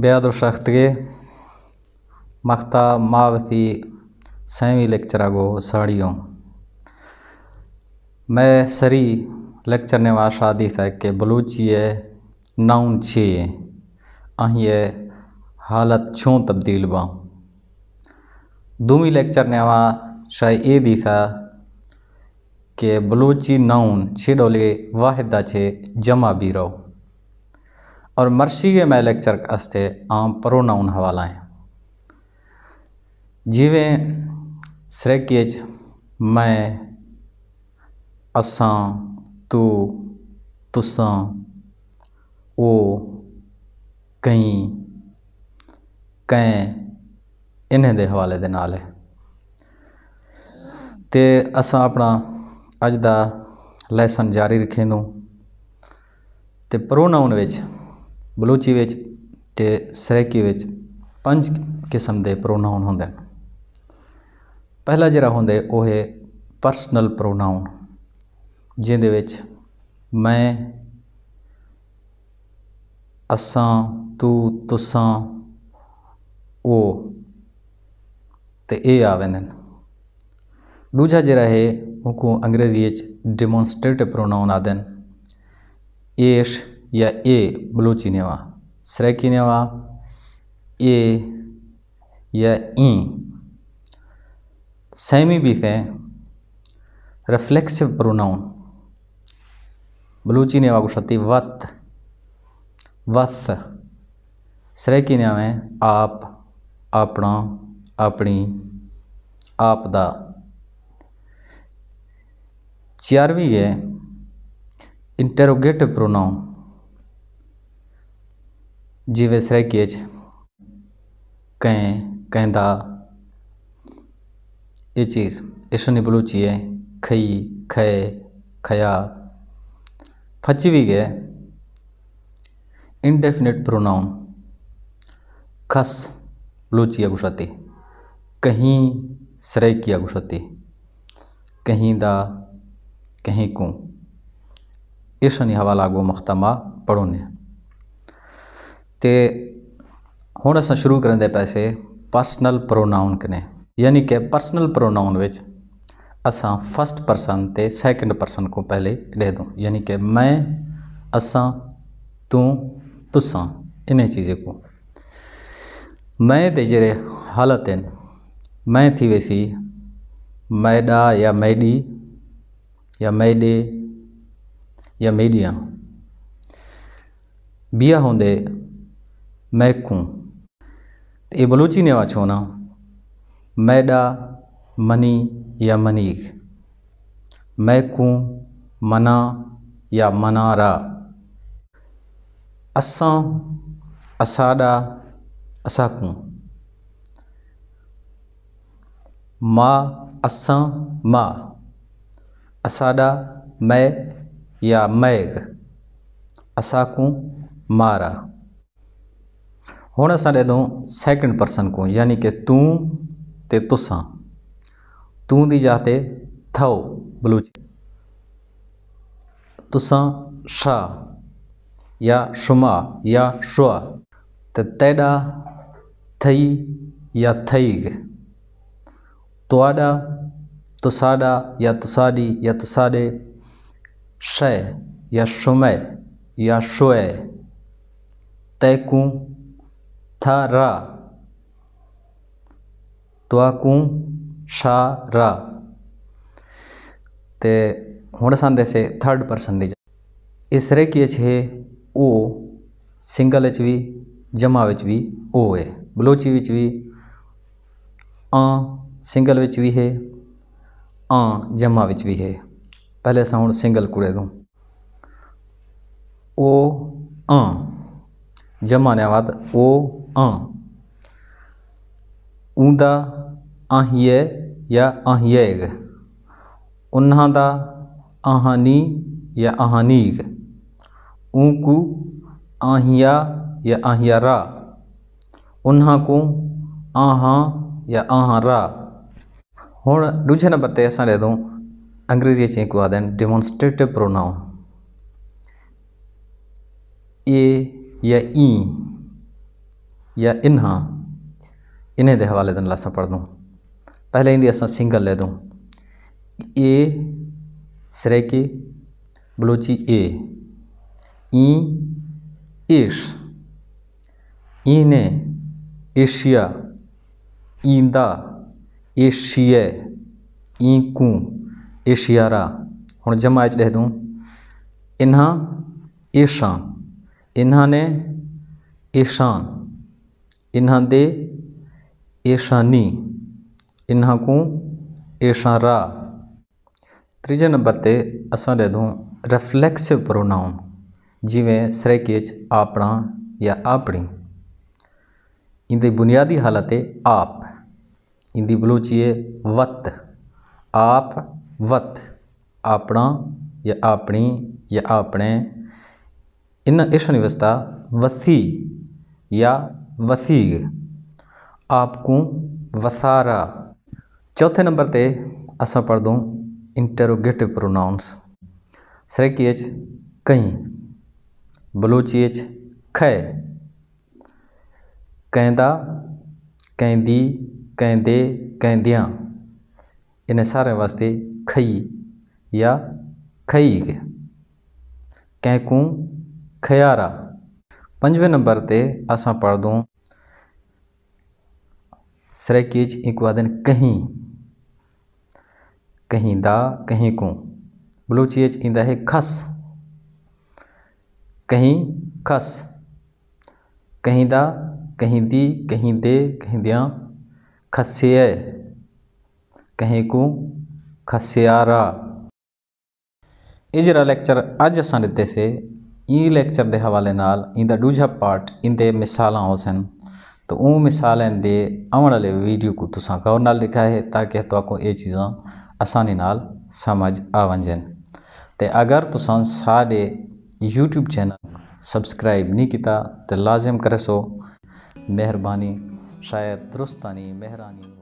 गे मख्ता मावती savvy lecture गो साड़ियों मैं सरी लेक्चर ने वा शादी था बलूची बलूचिए नाउन छे अहिए हालत छों तब्दील बा दूमी लेक्चर ने वा शाय ये दी था कि बलूची नाउन छे डोले वाहिदा छे जमा भी रहो और मर्शी में लेक्चर अस्ते आम प्रोनाउन हवाला हैं जिवें सरेकियच मैं असां तू तुसां ओ कई कैं ਇਨ੍ਹਾਂ ਦੇ ਹਵਾਲੇ ਦੇ ਨਾਲ ਹੈ ਤੇ ਅਸਾਂ ਆਪਣਾ ਅੱਜ ਦਾ ਲੈਸਨ ਜਾਰੀ ਰੱਖੇਂਦੋਂ ਤੇ ਪ੍ਰੋਨਾਉਨ ਵਿੱਚ ਬਲੂਚੀ ਵਿੱਚ ਤੇ ਸਰੇਕੀ ਵਿੱਚ ਪੰਜ ਕਿਸਮ ਦੇ ਪ੍ਰੋਨਾਉਨ ਹੁੰਦੇ ਹਨ ਪਹਿਲਾ ਜਿਹੜਾ ਹੁੰਦਾ ਉਹ ਹੈ ਪਰਸਨਲ ਪ੍ਰੋਨਾਉਨ ਜਿਹਦੇ ਵਿੱਚ ਮੈਂ ਅਸਾਂ ਤੂੰ ਤੁਸਾਂ ਉਹ ਤੇ ਇਹ ਆਵੇਂ ਨੇ ਦੂਜਾ ਜਿਹੜਾ ਹੈ ਉਹ ਕੋ ਅੰਗਰੇਜ਼ੀ ਵਿੱਚ ਡੈਮੋਨਸਟ੍ਰੇਟਿਵ ਪ੍ਰੋਨਾਉਨ ਆਦਨ ਇਹ या ए ब्लू चिनेवा श्रेय नेवा ए या ई सेमी भी थे रिफ्लेक्सिव प्रोनाउन चिनेवा को सती वत वस सरेकी नेवे आप अपना अपनी आपदा चारवीं है इंटेरोगेटिव प्रोनाउन जिवे केज कैं कैंदा ये चीज़ ऐसा निबलू चाहिए खई खय खया फचवी गए इनडेफिनेट प्रोनाउन खस लूचिया गुशती कहीं श्रेय किया कहीं दा कहीं को ऐसा हवाला गो मख्तमा पढ़ो ने ਤੇ ਹੁਣ ਅਸਾਂ ਸ਼ੁਰੂ ਕਰਨ ਦੇ ਪੈਸੇ ਪਰਸਨਲ ਪ੍ਰੋਨਾਉਨ ਕਨੇ ਯਾਨੀ ਕਿ ਪਰਸਨਲ ਪ੍ਰੋਨਾਉਨ ਵਿੱਚ ਅਸਾਂ ਫਸਟ ਪਰਸਨ ਤੇ ਸੈਕੰਡ ਪਰਸਨ ਕੋ ਪਹਿਲੇ ਦੇ ਦੋ ਯਾਨੀ ਕਿ ਮੈਂ ਅਸਾਂ ਤੂੰ ਤੁਸਾਂ ਇਨੇ ਚੀਜ਼ੇ ਕੋ ਮੈਂ ਦੇ ਜਿਹੜੇ ਹਾਲਤ ਹੈ ਮੈਂ ਥੀ ਵੈਸੀ ਮੈਡਾ ਜਾਂ ਮੈਡੀ ਜਾਂ ਮੈਡੇ ਜਾਂ ਮੀਡੀਆ ਬਿਆ ਹੁੰਦੇ મેકું એ બલુચી નેવા ना मैडा मनी या मनीख मैकूं मना या मनारा असा असाडा असाकूं मा असा मा असाडा मै या मैग असाकूं मारा हूँ असर इदों सैकेंड परसन को यानी कि तू तो तुसा तू दी जाते थो बलूच तुसा शा या शुमा या शुआ तो तेडा थई या थईग तुआडा तुसाडा या तुसाडी या तुसाडे शय या शुमय या शुए तैकू थ रा त्वाकू शा रा ते ਹੁਣ ਸੰਦੇ ਸੇ ਥਰਡ ਪਰਸਨ ਦੀ ਇਸ ਰੇ ਕੀ ਛੇ ਓ ਸਿੰਗਲ ਵਿੱਚ ਵੀ ਜਮਾ ਵਿੱਚ ਵੀ ਓ ਹੈ ਬਲੋਚੀ ਵਿੱਚ ਵੀ ਆ ਸਿੰਗਲ ਵਿੱਚ ਵੀ ਹੈ ਆ ਜਮਾ ਵਿੱਚ ਵੀ ਹੈ ਪਹਿਲੇ ਸਾ ਹੁਣ ਸਿੰਗਲ ਕੁੜੇ ਦੂੰ ਓ ਆ ਜਮਾ ਨੇ ਬਾਅਦ ਓ अ आहिए या आहिएग उन्हादा आहानी या आहानीग ऊँकू आहिया या आहियारा उन्हा को अहाँ या आहारा हूँ दूजे नंबर ते अस लेदूँ अंग्रेजी अची आदन डेमोन्स्ट्रेटिव प्रोनाउन ए या ई या इन्हा इन्हें दे हवाले दिन लासा पढ़ दूँ पहले इन असा सिंगल ले दूँ ए सरेके बलोची ए ई ईश ईने एशिया ईंदा एशिए ईकू एशियारा हूँ जमा च दे दूँ इन्हा ईशा इन्हा ने ईशान इन्हों दे ईशानी इन्हों को ईशारा तीजे नंबर पर असा जो रिफ्लैक्सिव प्रोनाउन जिमें सरेकेच आपना या आपनी इनकी बुनियादी हालत है आप इनकी बलूचिए वत आप वत आपना या आपनी या आपने इन इशन व्यवस्था वथी या वसीग आपको वसारा चौथे नंबर ते अस पढ़ दूँ इंटेरोगेटिव प्रोनाउंस एच कई एच खै कहदा कहदी कहदे कहदियाँ इन्हें सारे वास्ते खई या खईग कैकू खयारा पंजे नंबर ते असां पढ़ंदो सरेकीज इक्वादन कहीं कहीं दा कहीं को बलूची एच इंदा है खस कहीं खस कहीं दा कहीं दी कहीं दे कहीं दिया खसिए कहीं को खसियारा इजरा लेक्चर अज असां से ਈ ਲੈਕਚਰ ਦੇ ਹਵਾਲੇ ਨਾਲ ਇਹਦਾ ਦੂਜਾ ਪਾਰਟ ਇਹਦੇ ਮਿਸਾਲਾਂ ਹੋਸਨ तो वो मिसालें दे आने वाले वीडियो को तुसा गौर न लिखा है ताकि तो ये चीज़ा आसानी नाल समझ आवजन तो अगर तुसा सारे यूट्यूब चैनल सब्सक्राइब नहीं किया तो लाजिम कर सो मेहरबानी शायद दुरुस्तानी मेहरानी